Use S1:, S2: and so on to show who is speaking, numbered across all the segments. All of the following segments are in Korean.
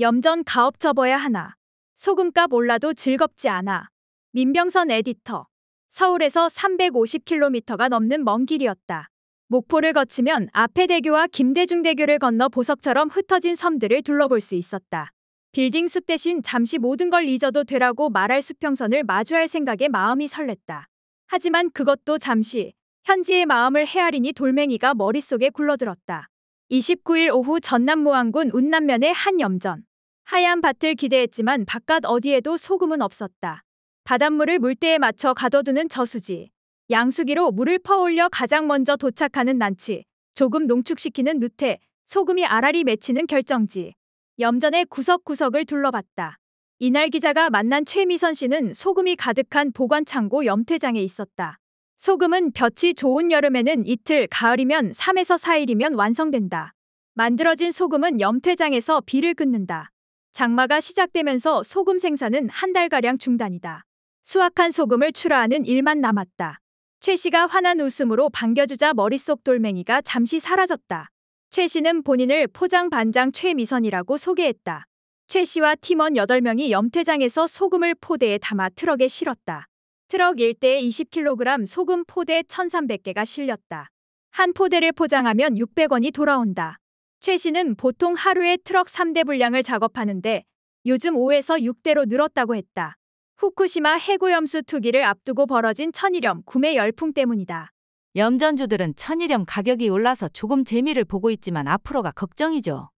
S1: 염전 가업 접어야 하나. 소금값 올라도 즐겁지 않아. 민병선 에디터. 서울에서 350km가 넘는 먼 길이었다. 목포를 거치면 앞에 대교와 김대중 대교를 건너 보석처럼 흩어진 섬들을 둘러볼 수 있었다. 빌딩 숲 대신 잠시 모든 걸 잊어도 되라고 말할 수평선을 마주할 생각에 마음이 설렜다. 하지만 그것도 잠시 현지의 마음을 헤아리니 돌멩이가 머릿속에 굴러들었다. 29일 오후 전남 모안군 운남면의 한 염전. 하얀 밭을 기대했지만 바깥 어디에도 소금은 없었다. 바닷물을 물때에 맞춰 가둬두는 저수지. 양수기로 물을 퍼올려 가장 먼저 도착하는 난치. 조금 농축시키는 누태. 소금이 알알이 맺히는 결정지. 염전의 구석구석을 둘러봤다. 이날 기자가 만난 최미선 씨는 소금이 가득한 보관창고 염퇴장에 있었다. 소금은 볕이 좋은 여름에는 이틀, 가을이면 3에서 4일이면 완성된다. 만들어진 소금은 염퇴장에서 비를 긋는다. 장마가 시작되면서 소금 생산은 한 달가량 중단이다. 수확한 소금을 출하하는 일만 남았다. 최 씨가 환한 웃음으로 반겨주자 머릿속 돌멩이가 잠시 사라졌다. 최 씨는 본인을 포장 반장 최미선이라고 소개했다. 최 씨와 팀원 8명이 염퇴장에서 소금을 포대에 담아 트럭에 실었다. 트럭 일대에 20kg 소금 포대 1,300개가 실렸다. 한 포대를 포장하면 600원이 돌아온다. 최 씨는 보통 하루에 트럭 3대 분량을 작업하는데 요즘 5에서 6대로 늘었다고 했다. 후쿠시마 해구염수 투기를 앞두고 벌어진 천일염 구매 열풍 때문이다. 염전주들은 천일염 가격이 올라서 조금 재미를 보고 있지만 앞으로가 걱정이죠.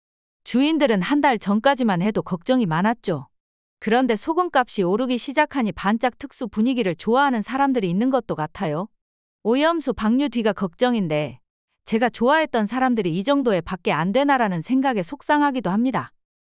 S1: 주인들은 한 달 전까지만 해도 걱정이 많았죠. 그런데 소금값이 오르기 시작하니 반짝 특수 분위기를 좋아하는 사람들이 있는 것도 같아요. 오염수 방류 뒤가 걱정인데 제가 좋아했던 사람들이 이 정도에 밖에 안 되나라는 생각에 속상하기도 합니다.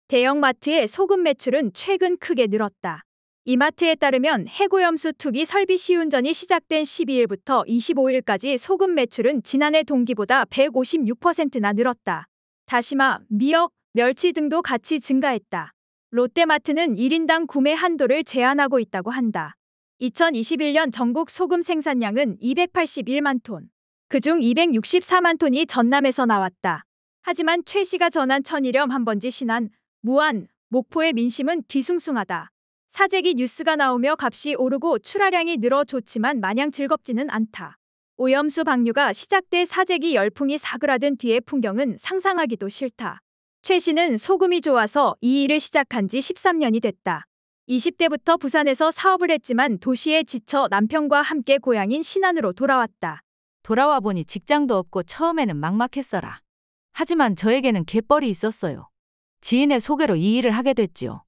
S1: 대형마트의 소금 매출은 최근 크게 늘었다. 이마트에 따르면 해고염수 투기 설비 시운전이 시작된 12일부터 25일까지 소금 매출은 지난해 동기보다 156%나 늘었다. 다시마, 미역, 멸치 등도 같이 증가했다. 롯데마트는 1인당 구매 한도를 제한하고 있다고 한다. 2021년 전국 소금 생산량은 281만 톤. 그중 264만 톤이 전남에서 나왔다. 하지만 최 씨가 전한 천일염 한 번지 신안, 무안, 목포의 민심은 뒤숭숭하다. 사재기 뉴스가 나오며 값이 오르고 출하량이 늘어 좋지만 마냥 즐겁지는 않다. 오염수 방류가 시작돼 사재기 열풍이 사그라든 뒤의 풍경은 상상하기도 싫다. 최 씨는 소금이 좋아서 이 일을 시작한 지 13년이 됐다. 20대부터 부산에서 사업을 했지만 도시에 지쳐 남편과 함께 고향인 신안으로 돌아왔다. 돌아와 보니 직장도 없고 처음에는 막막했어라. 하지만 저에게는 갯벌이 있었어요. 지인의 소개로 이 일을 하게 됐지요.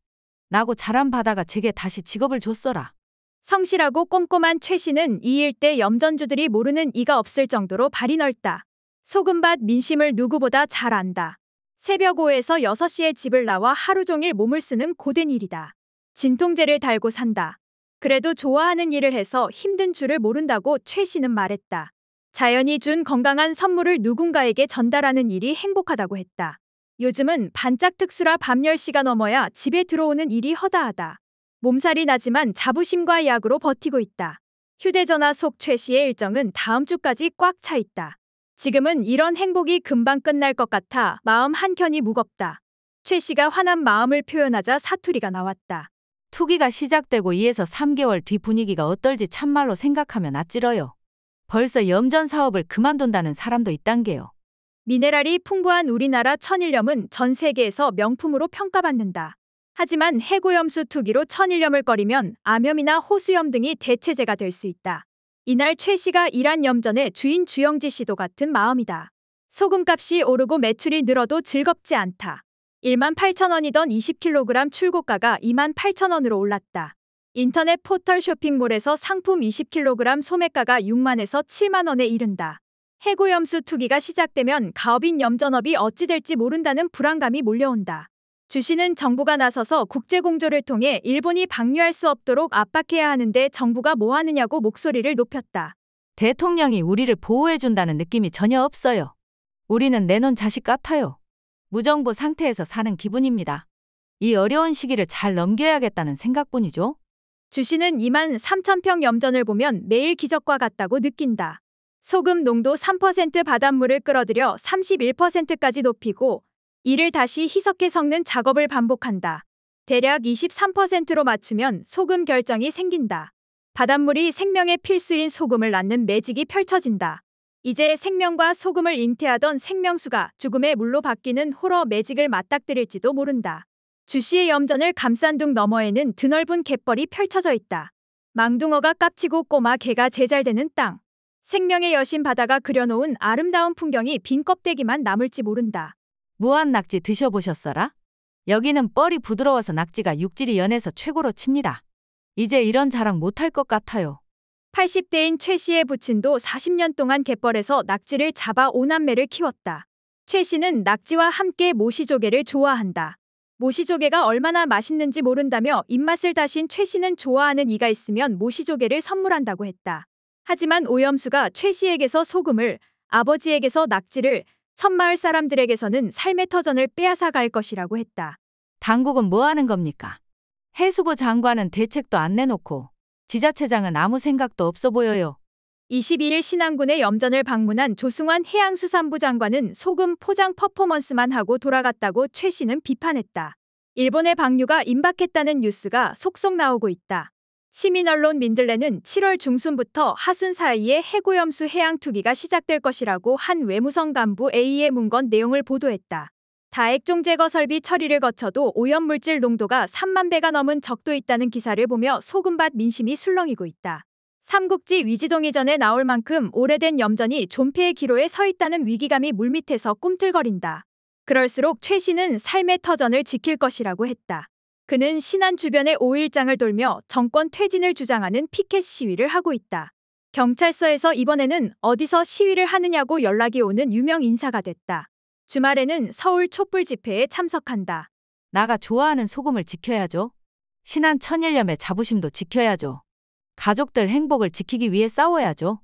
S1: 나고 자란 바다가 제게 다시 직업을 줬어라. 성실하고 꼼꼼한 최 씨는 이 일 때 염전주들이 모르는 이가 없을 정도로 발이 넓다. 소금밭 민심을 누구보다 잘 안다. 새벽 오후에서 6시에 집을 나와 하루 종일 몸을 쓰는 고된 일이다. 진통제를 달고 산다. 그래도 좋아하는 일을 해서 힘든 줄을 모른다고 최 씨는 말했다. 자연이 준 건강한 선물을 누군가에게 전달하는 일이 행복하다고 했다. 요즘은 반짝 특수라 밤 10시가 넘어야 집에 들어오는 일이 허다하다. 몸살이 나지만 자부심과 약으로 버티고 있다. 휴대전화 속 최 씨의 일정은 다음 주까지 꽉 차 있다. 지금은 이런 행복이 금방 끝날 것 같아 마음 한켠이 무겁다. 최 씨가 화난 마음을 표현하자 사투리가 나왔다. 투기가 시작되고 2에서 3개월 뒤 분위기가 어떨지 참말로 생각하면 아찔어요. 벌써 염전 사업을 그만둔다는 사람도 있단게요. 미네랄이 풍부한 우리나라 천일염은 전 세계에서 명품으로 평가받는다. 하지만 해고염수 투기로 천일염을 꺼리면 암염이나 호수염 등이 대체제가 될 수 있다. 이날 최 씨가 일한 염전의 주인 주영지 씨도 같은 마음이다. 소금값이 오르고 매출이 늘어도 즐겁지 않다. 1만 8천 원이던 20kg 출고가가 2만 8천 원으로 올랐다. 인터넷 포털 쇼핑몰에서 상품 20kg 소매가가 6만에서 7만 원에 이른다. 해고염수 투기가 시작되면 가업인 염전업이 어찌 될지 모른다는 불안감이 몰려온다. 주시는 정부가 나서서 국제공조를 통해 일본이 방류할 수 없도록 압박해야 하는데 정부가 뭐 하느냐고 목소리를 높였다. 대통령이 우리를 보호해준다는 느낌이 전혀 없어요. 우리는 내놓은 자식 같아요. 무정부 상태에서 사는 기분입니다. 이 어려운 시기를 잘 넘겨야겠다는 생각뿐이죠. 주시는 2만 3천 평 염전을 보면 매일 기적과 같다고 느낀다. 소금 농도 3% 바닷물을 끌어들여 31%까지 높이고 이를 다시 희석해 섞는 작업을 반복한다. 대략 23%로 맞추면 소금 결정이 생긴다. 바닷물이 생명의 필수인 소금을 낳는 매직이 펼쳐진다. 이제 생명과 소금을 잉태하던 생명수가 죽음의 물로 바뀌는 호러 매직을 맞닥뜨릴지도 모른다. 주씨의 염전을 감싼 둥 너머에는 드넓은 갯벌이 펼쳐져 있다. 망둥어가 깝치고 꼬마 개가 제잘되는 땅. 생명의 여신 바다가 그려놓은 아름다운 풍경이 빈 껍데기만 남을지 모른다. 무한 낙지 드셔보셨어라? 여기는 뻘이 부드러워서 낙지가 육질이 연해서 최고로 칩니다. 이제 이런 자랑 못할 것 같아요. 80대인 최 씨의 부친도 40년 동안 갯벌에서 낙지를 잡아 오남매를 키웠다. 최 씨는 낙지와 함께 모시조개를 좋아한다. 모시조개가 얼마나 맛있는지 모른다며 입맛을 다신 최 씨는 좋아하는 이가 있으면 모시조개를 선물한다고 했다. 하지만 오염수가 최 씨에게서 소금을, 아버지에게서 낙지를, 섬마을 사람들에게서는 삶의 터전을 빼앗아갈 것이라고 했다. 당국은 뭐 하는 겁니까? 해수부 장관은 대책도 안 내놓고 지자체장은 아무 생각도 없어 보여요. 2 1일 신안군의 염전을 방문한 조승환 해양수산부 장관은 소금 포장 퍼포먼스만 하고 돌아갔다고 최 씨는 비판했다. 일본의 방류가 임박했다는 뉴스가 속속 나오고 있다. 시민 언론 민들레는 7월 중순부터 하순 사이에 해고염수 해양 투기가 시작될 것이라고 한 외무성 간부 A의 문건 내용을 보도했다. 다액종 제거 설비 처리를 거쳐도 오염물질 농도가 3만 배가 넘은 적도 있다는 기사를 보며 소금밭 민심이 술렁이고 있다. 삼국지 위지동 이전에 나올 만큼 오래된 염전이 존폐의 기로에 서 있다는 위기감이 물밑에서 꿈틀거린다. 그럴수록 최 씨는 삶의 터전을 지킬 것이라고 했다. 그는 신안 주변의 5일장을 돌며 정권 퇴진을 주장하는 피켓 시위를 하고 있다. 경찰서에서 이번에는 어디서 시위를 하느냐고 연락이 오는 유명 인사가 됐다. 주말에는 서울 촛불 집회에 참석한다. 나가 좋아하는 소금을 지켜야죠. 신한 천일염의 자부심도 지켜야죠. 가족들 행복을 지키기 위해 싸워야죠.